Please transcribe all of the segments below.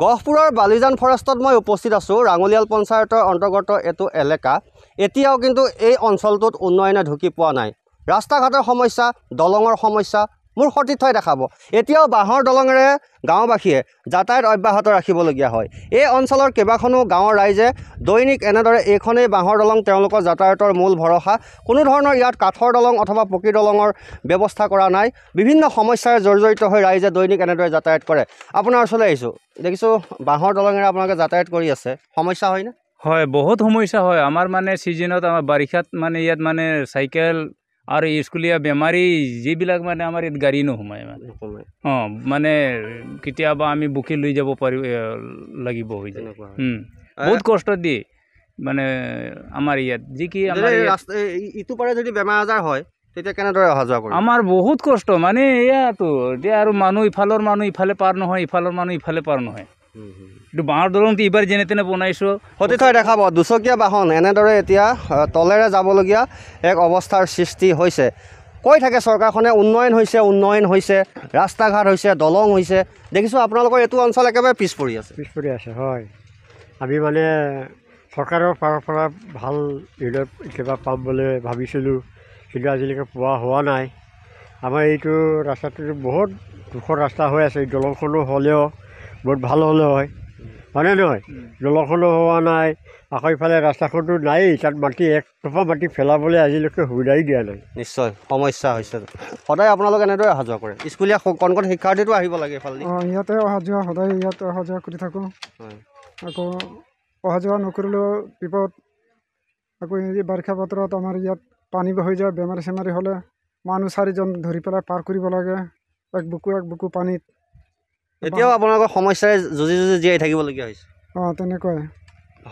গহপুৰৰ বালিজান ফৰেষ্টত মই উপস্থিত আছোঁ ৰাঙলিয়াল পঞ্চায়তৰ অন্তৰ্গত এটো এলেকা এতিয়াও কিন্তু এই অঞ্চলটোত উন্নয়নে ঢুকি পোৱা নাই ৰাস্তা ঘাটৰ সমস্যা দলঙৰ সমস্যা মোৰ সতীৰ্থই দেখাব এতিয়াও বাঁহৰ দলঙেৰে গাঁওবাসীয়ে যাতায়াত অব্যাহত ৰাখিবলগীয়া হয় এই অঞ্চলৰ কেইবাখনো গাঁৱৰ ৰাইজে দৈনিক এনেদৰে এইখনেই বাঁহৰ দলং তেওঁলোকৰ যাতায়াতৰ মূল ভৰসা কোনো ধৰণৰ ইয়াত কাঠৰ দলং অথবা পকী দলঙৰ ব্যৱস্থা কৰা নাই বিভিন্ন সমস্যাৰে জৰ্জৰিত হৈ ৰাইজে দৈনিক এনেদৰে যাতায়াত কৰে আপোনাৰ ওচৰলৈ আহিছোঁ দেখিছোঁ বাঁহৰ দলঙেৰে আপোনালোকে যাতায়াত কৰি আছে সমস্যা হয়নে হয় বহুত সমস্যা হয় আমাৰ মানে ছিজনত আমাৰ বাৰিষাত মানে ইয়াত মানে চাইকেল আৰু স্কুলীয়া বেমাৰী যিবিলাক মানে আমাৰ ইয়াত গাড়ী নোসোমায় মানে অঁ মানে কেতিয়াবা আমি বুকি লৈ যাব পাৰি লাগিব হৈ যায় বহুত কষ্ট দিয়ে মানে আমাৰ ইয়াত যি কি ইটো পাৰে যদি বেমাৰ আজাৰ হয় তেতিয়া কেনেদৰে অহা যোৱা কৰে আমাৰ বহুত কষ্ট মানে এয়াতো এতিয়া আৰু মানুহ ইফালৰ মানুহ ইফালে পাৰ নহয় ইফালৰ মানুহ ইফালে পাৰ নহয় কিন্তু বাঁহৰ দলংটো এইবাৰ যেনে তেনে বনাইছো অতিথয় দেখা পাব দুচকীয়া বাহন এনেদৰে এতিয়া তলেৰে যাবলগীয়া এক অৱস্থাৰ সৃষ্টি হৈছে কৈ থাকে চৰকাৰখনে উন্নয়ন হৈছে উন্নয়ন হৈছে ৰাস্তা ঘাট হৈছে দলং হৈছে দেখিছোঁ আপোনালোকৰ এইটো অঞ্চল একেবাৰে পিছ পৰি আছে পিছ পৰি আছে হয় আমি মানে চৰকাৰৰ ফালৰ পৰা ভাল কিবা পাম বুলি ভাবিছিলোঁ কিন্তু আজিলৈকে পোৱা হোৱা নাই আমাৰ এইটো ৰাস্তাটো বহুত দুখৰ ৰাস্তা হৈ আছে দলংখনো হ'লেও বহুত ভাল হ'লে হয় হয়নে নহয় দলংখনো হোৱা নাই আকৌ ইফালে ৰাস্তাখনো নায়েই তাত মাটি একটোপা মাটি পেলাবলৈ আজিলৈকে সুবিধাই দিয়া নাই নিশ্চয় সমস্যা হৈছে সদায় আপোনালোকে এনেদৰে অহা যোৱা কৰে স্কুলীয়া কণ কণ শিক্ষাৰ্থীতো আহিব লাগে এইফালে অঁ ইয়াতে অহা যোৱা সদায় ইয়াত অহা যোৱা কৰি থাকোঁ আকৌ অহা যোৱা নকৰিলেও বিপদ আকৌ এই বাৰিষা বতৰত আমাৰ ইয়াত পানী বহি যায় বেমাৰী চেমাৰী হ'লে মানুহ চাৰিজন ধৰি পেলাই পাৰ কৰিব লাগে এক বুকু এক বুকু পানীত এতিয়াও আপোনালোকৰ সমস্যাৰে যুঁজি যুঁজি জীয়াই থাকিবলগীয়া হৈছে অঁ তেনেকুৱাই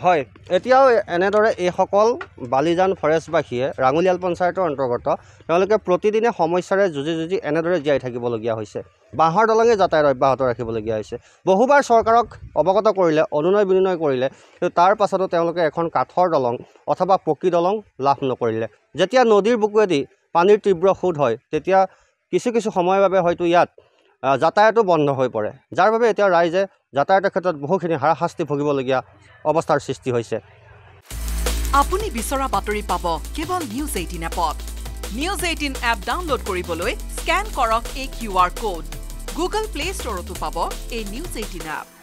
হয় এতিয়াও এনেদৰে এইসকল বালিজান ফৰেষ্টবাসীয়ে ৰাঙলিয়াল পঞ্চায়তৰ অন্তৰ্গত তেওঁলোকে প্ৰতিদিনে সমস্যাৰে যুঁজি যুঁজি এনেদৰে জীয়াই থাকিবলগীয়া হৈছে বাঁহৰ দলঙে যাতায়ত অব্যাহত ৰাখিবলগীয়া হৈছে বহুবাৰ চৰকাৰক অৱগত কৰিলে অনুনয় বিনিময় কৰিলে কিন্তু তাৰ পাছতো তেওঁলোকে এখন কাঠৰ দলং অথবা পকী দলং লাভ নকৰিলে যেতিয়া নদীৰ বুকুৱেদি পানীৰ তীব্ৰ সোঁত হয় তেতিয়া কিছু কিছু সময়ৰ বাবে হয়তো ইয়াত যাতায়াতো বন্ধ হৈ পৰে যাৰ বাবে এতিয়া ৰাইজে যাতায়াতৰ ক্ষেত্ৰত বহুখিনি হাৰাশাস্তি ভুগিবলগীয়া অৱস্থাৰ সৃষ্টি হৈছে আপুনি বিচৰা বাতৰি পাব কেৱল নিউজ এইটিন এপত নিউজ এইটিন এপ ডাউনলোড কৰিবলৈ স্কেন কৰক এই Q R code Google Play ষ্টৰতো পাব এই নিউজ এইটিন এপ